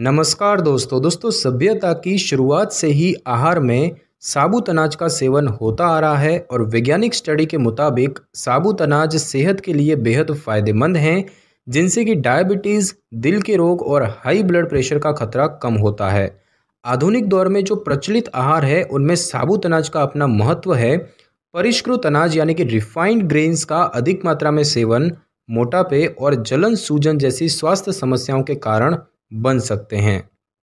नमस्कार दोस्तों दोस्तों सभ्यता की शुरुआत से ही आहार में साबुत अनाज का सेवन होता आ रहा है और वैज्ञानिक स्टडी के मुताबिक साबुत अनाज सेहत के लिए बेहद फायदेमंद हैं जिनसे कि डायबिटीज़ दिल के रोग और हाई ब्लड प्रेशर का खतरा कम होता है आधुनिक दौर में जो प्रचलित आहार है उनमें साबुत अनाज का अपना महत्व है परिष्कृत अनाज यानी कि रिफाइंड ग्रेन्स का अधिक मात्रा में सेवन मोटापे और जलन सूजन जैसी स्वास्थ्य समस्याओं के कारण बन सकते हैं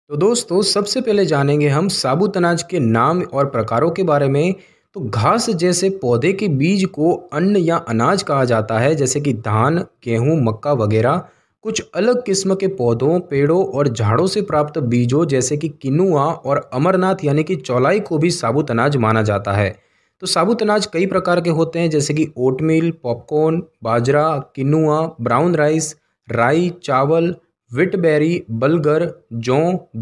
तो दोस्तों सबसे पहले जानेंगे हम साबुत अनाज के नाम और प्रकारों के बारे में तो घास जैसे पौधे के बीज को अन्न या अनाज कहा जाता है जैसे कि धान गेहूं मक्का वगैरह कुछ अलग किस्म के पौधों पेड़ों और झाड़ों से प्राप्त बीजों जैसे कि किनुआ और अमरनाथ यानी कि चौलाई को भी साबुत अनाज माना जाता है तो साबुत अनाज कई प्रकार के होते हैं जैसे कि ओटमील पॉपकॉर्न बाजरा किनुआ ब्राउन राइस राई चावल विटबेरी बलगर जौ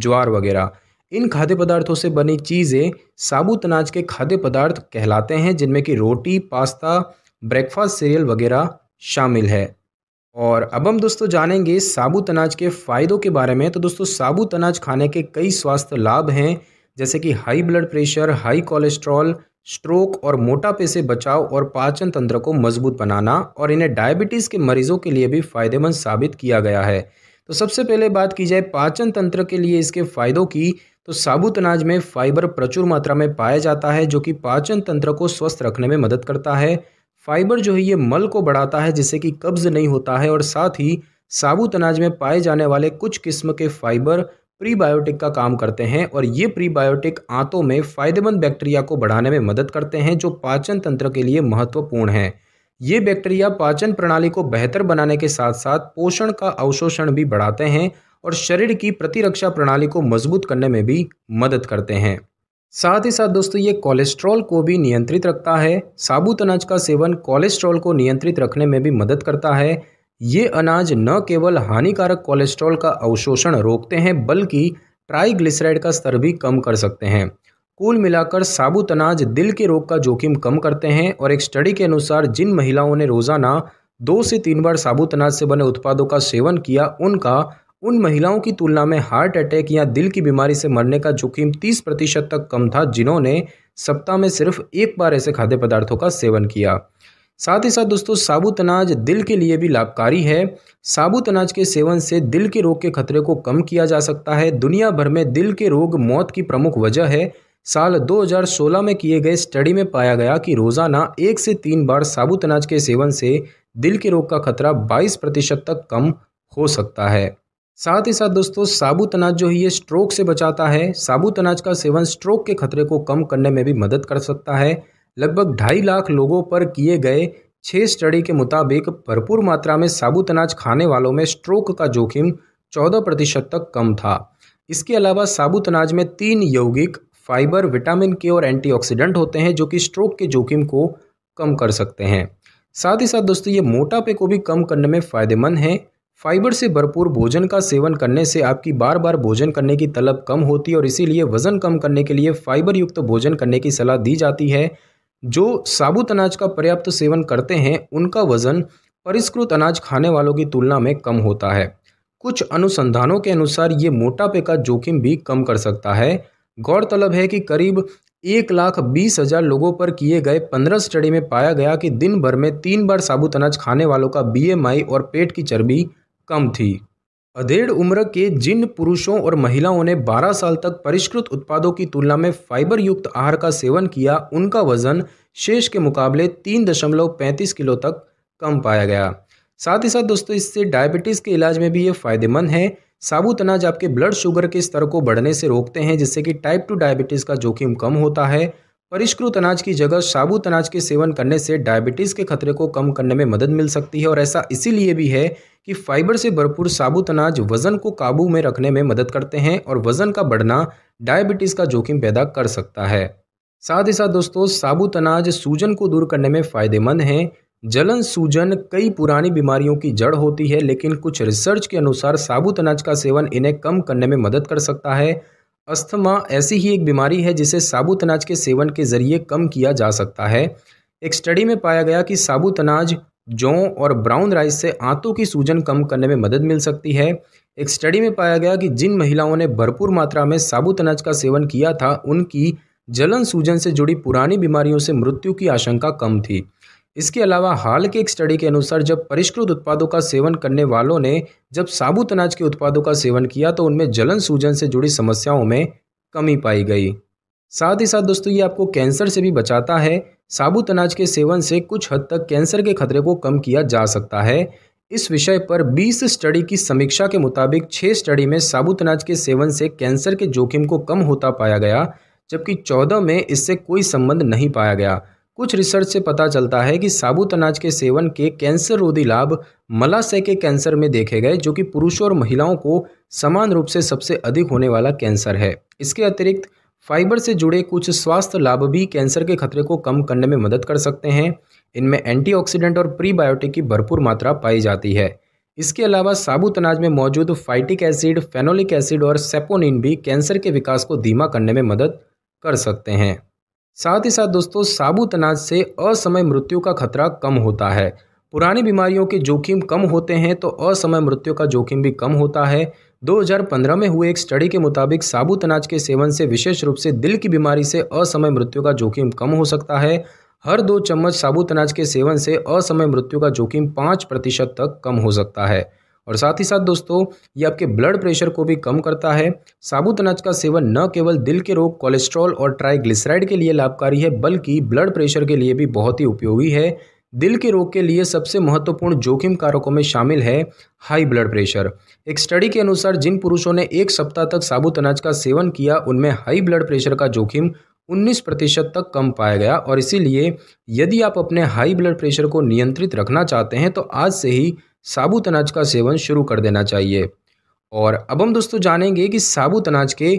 ज्वार वगैरह इन खाद्य पदार्थों से बनी चीज़ें साबुत अनाज के खाद्य पदार्थ कहलाते हैं जिनमें कि रोटी पास्ता ब्रेकफास्ट सीरियल वगैरह शामिल है और अब हम दोस्तों जानेंगे साबुत अनाज के फ़ायदों के बारे में तो दोस्तों साबुत अनाज खाने के कई स्वास्थ्य लाभ हैं जैसे कि high blood pressure high cholesterol stroke और मोटापे से बचाव और पाचन तंत्र को मजबूत बनाना और इन्हें डायबिटीज़ के मरीजों के लिए भी फ़ायदेमंद साबित किया गया है तो सबसे पहले बात की जाए पाचन तंत्र के लिए इसके फायदों की तो साबुत अनाज में फाइबर प्रचुर मात्रा में पाया जाता है जो कि पाचन तंत्र को स्वस्थ रखने में मदद करता है फाइबर जो है ये मल को बढ़ाता है जिससे कि कब्ज नहीं होता है और साथ ही साबुत अनाज में पाए जाने वाले कुछ किस्म के फाइबर प्रीबायोटिक का काम करते हैं और ये प्रीबायोटिक आंतों में फायदेमंद बैक्टीरिया को बढ़ाने में मदद करते हैं जो पाचन तंत्र के लिए महत्वपूर्ण हैं ये बैक्टीरिया पाचन प्रणाली को बेहतर बनाने के साथ साथ पोषण का अवशोषण भी बढ़ाते हैं और शरीर की प्रतिरक्षा प्रणाली को मजबूत करने में भी मदद करते हैं साथ ही साथ दोस्तों ये कोलेस्ट्रॉल को भी नियंत्रित रखता है साबुत अनाज का सेवन कोलेस्ट्रॉल को नियंत्रित रखने में भी मदद करता है ये अनाज न केवल हानिकारक कोलेस्ट्रॉल का अवशोषण रोकते हैं बल्कि ट्राईग्लिसराइड का स्तर भी कम कर सकते हैं कुल मिलाकर साबुत अनाज दिल के रोग का जोखिम कम करते हैं और एक स्टडी के अनुसार जिन महिलाओं ने रोज़ाना दो से तीन बार साबुत अनाज से बने उत्पादों का सेवन किया उनका उन महिलाओं की तुलना में हार्ट अटैक या दिल की बीमारी से मरने का जोखिम 30 प्रतिशत तक कम था जिन्होंने सप्ताह में सिर्फ एक बार ऐसे खाद्य पदार्थों का सेवन किया साथ ही साथ दोस्तों साबुत अनाज दिल के लिए भी लाभकारी है साबुत अनाज के सेवन से दिल के रोग के खतरे को कम किया जा सकता है दुनिया भर में दिल के रोग मौत की प्रमुख वजह है साल 2016 में किए गए स्टडी में पाया गया कि रोज़ाना एक से तीन बार साबुत अनाज के सेवन से दिल के रोग का खतरा 22 प्रतिशत तक कम हो सकता है साथ ही साथ दोस्तों साबुत अनाज जो है ये स्ट्रोक से बचाता है साबुत अनाज का सेवन स्ट्रोक के खतरे को कम करने में भी मदद कर सकता है लगभग ढाई लाख लोगों पर किए गए छः स्टडी के मुताबिक भरपूर मात्रा में साबुत अनाज खाने वालों में स्ट्रोक का जोखिम चौदह प्रतिशत तक कम था इसके अलावा साबुत अनाज में तीन यौगिक फाइबर विटामिन के और एंटीऑक्सीडेंट होते हैं जो कि स्ट्रोक के जोखिम को कम कर सकते हैं साथ ही साथ दोस्तों ये मोटापे को भी कम करने में फ़ायदेमंद हैं फाइबर से भरपूर भोजन का सेवन करने से आपकी बार बार भोजन करने की तलब कम होती है और इसीलिए वजन कम करने के लिए फाइबर युक्त तो भोजन करने की सलाह दी जाती है जो साबुत अनाज का पर्याप्त सेवन करते हैं उनका वजन परिष्कृत अनाज खाने वालों की तुलना में कम होता है कुछ अनुसंधानों के अनुसार ये मोटापे का जोखिम भी कम कर सकता है गौरतलब है कि करीब एक लाख बीस हजार लोगों पर किए गए पंद्रह स्टडी में पाया गया कि दिन भर में तीन बार साबुत अनाज खाने वालों का बीएमआई और पेट की चर्बी कम थी अधेड़ उम्र के जिन पुरुषों और महिलाओं ने 12 साल तक परिष्कृत उत्पादों की तुलना में फाइबर युक्त आहार का सेवन किया उनका वजन शेष के मुकाबले तीन दशमलव पैंतीस किलो तक कम पाया गया साथ ही साथ दोस्तों इससे डायबिटीज़ के इलाज में भी ये फायदेमंद है साबुत अनाज आपके ब्लड शुगर के स्तर को बढ़ने से रोकते हैं जिससे कि टाइप टू डायबिटीज़ का जोखिम कम होता है परिष्कृत अनाज की जगह साबुत अनाज के सेवन करने से डायबिटीज़ के खतरे को कम करने में मदद मिल सकती है और ऐसा इसीलिए भी है कि फाइबर से भरपूर साबुत अनाज वज़न को काबू में रखने में मदद करते हैं और वज़न का बढ़ना डायबिटीज़ का जोखिम पैदा कर सकता है साथ ही साथ दोस्तों साबुत अनाज सूजन को दूर करने में फ़ायदेमंद हैं जलन सूजन कई पुरानी बीमारियों की जड़ होती है लेकिन कुछ रिसर्च के अनुसार साबुत अनाज का सेवन इन्हें कम करने में मदद कर सकता है अस्थमा ऐसी ही एक बीमारी है जिसे साबुत अनाज के सेवन के जरिए कम किया जा सकता है एक स्टडी में पाया गया कि साबुत अनाज जौ और ब्राउन राइस से आंतों की सूजन कम करने में मदद मिल सकती है एक स्टडी में पाया गया कि जिन महिलाओं ने भरपूर मात्रा में साबुत अनाज का सेवन किया था उनकी जलन सूजन से जुड़ी पुरानी बीमारियों से मृत्यु की आशंका कम थी इसके अलावा हाल के एक स्टडी के अनुसार जब परिष्कृत उत्पादों का सेवन करने वालों ने जब साबुत अनाज के उत्पादों का सेवन किया तो उनमें जलन सूजन से जुड़ी समस्याओं में कमी पाई गई साथ ही साथ दोस्तों ये आपको कैंसर से भी बचाता है साबुत अनाज के सेवन से कुछ हद तक कैंसर के खतरे को कम किया जा सकता है इस विषय पर 20 स्टडी की समीक्षा के मुताबिक 6 स्टडी में साबुत अनाज के सेवन से कैंसर के जोखिम को कम होता पाया गया जबकि 14 में इससे कोई संबंध नहीं पाया गया कुछ रिसर्च से पता चलता है कि साबुत अनाज के सेवन के कैंसर रोधी लाभ मलाशय के कैंसर में देखे गए जो कि पुरुषों और महिलाओं को समान रूप से सबसे अधिक होने वाला कैंसर है इसके अतिरिक्त फाइबर से जुड़े कुछ स्वास्थ्य लाभ भी कैंसर के खतरे को कम करने में मदद कर सकते हैं इनमें एंटीऑक्सीडेंट और प्रीबायोटिक की भरपूर मात्रा पाई जाती है इसके अलावा साबुत अनाज में मौजूद फाइटिक एसिड फेनोलिक एसिड और सेपोनिन भी कैंसर के विकास को धीमा करने में मदद कर सकते हैं साथ ही साथ दोस्तों साबुत अनाज से असमय मृत्यु का खतरा कम होता है पुरानी बीमारियों के जोखिम कम होते हैं तो असमय मृत्यु का जोखिम भी कम होता है 2015 में हुए एक स्टडी के मुताबिक साबुत अनाज के सेवन से विशेष रूप से दिल की बीमारी से असमय मृत्यु का जोखिम कम हो सकता है हर दो चम्मच साबुत अनाज के सेवन से असमय मृत्यु का जोखिम पाँच प्रतिशत तक कम हो सकता है और साथ ही साथ दोस्तों ये आपके ब्लड प्रेशर को भी कम करता है साबुत अनाज का सेवन न केवल दिल के रोग कोलेस्ट्रॉल और ट्राइग्लिसराइड के लिए लाभकारी है बल्कि ब्लड प्रेशर के लिए भी बहुत ही उपयोगी है दिल के रोग के लिए सबसे महत्वपूर्ण जोखिम कारकों में शामिल है हाई ब्लड प्रेशर एक स्टडी के अनुसार जिन पुरुषों ने एक सप्ताह तक साबुत अनाज का सेवन किया उनमें हाई ब्लड प्रेशर का जोखिम 19 प्रतिशत तक कम पाया गया और इसीलिए यदि आप अपने हाई ब्लड प्रेशर को नियंत्रित रखना चाहते हैं तो आज से ही साबुत अनाज का सेवन शुरू कर देना चाहिए और अब हम दोस्तों जानेंगे कि साबुत अनाज के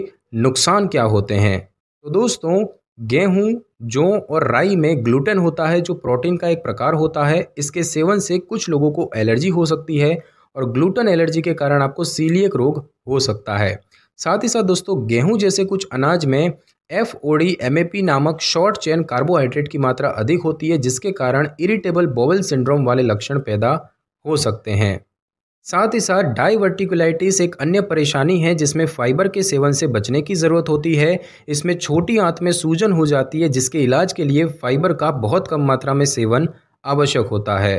नुकसान क्या होते हैं तो दोस्तों गेहूं जौ और राई में ग्लूटेन होता है जो प्रोटीन का एक प्रकार होता है इसके सेवन से कुछ लोगों को एलर्जी हो सकती है और ग्लूटेन एलर्जी के कारण आपको सीलियक रोग हो सकता है साथ ही साथ दोस्तों गेहूं जैसे कुछ अनाज में F O D M A P नामक शॉर्ट चेन कार्बोहाइड्रेट की मात्रा अधिक होती है जिसके कारण इरिटेबल बोवल सिंड्रोम वाले लक्षण पैदा हो सकते हैं साथ ही साथ डाइवर्टिकुलाइटिस एक अन्य परेशानी है जिसमें फाइबर के सेवन से बचने की ज़रूरत होती है इसमें छोटी आंत में सूजन हो जाती है जिसके इलाज के लिए फाइबर का बहुत कम मात्रा में सेवन आवश्यक होता है